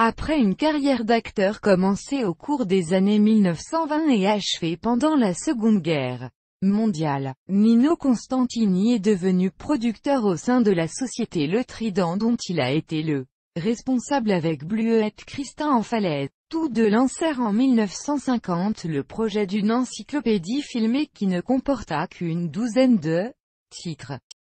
Après une carrière d'acteur commencée au cours des années 1920 et achevée pendant la Seconde Guerre mondiale, Nino Constantini est devenu producteur au sein de la société Le Trident dont il a été le responsable avec Bluette Christin en falaise. Tous deux lancèrent en 1950 le projet d'une encyclopédie filmée qui ne comporta qu'une douzaine de titres.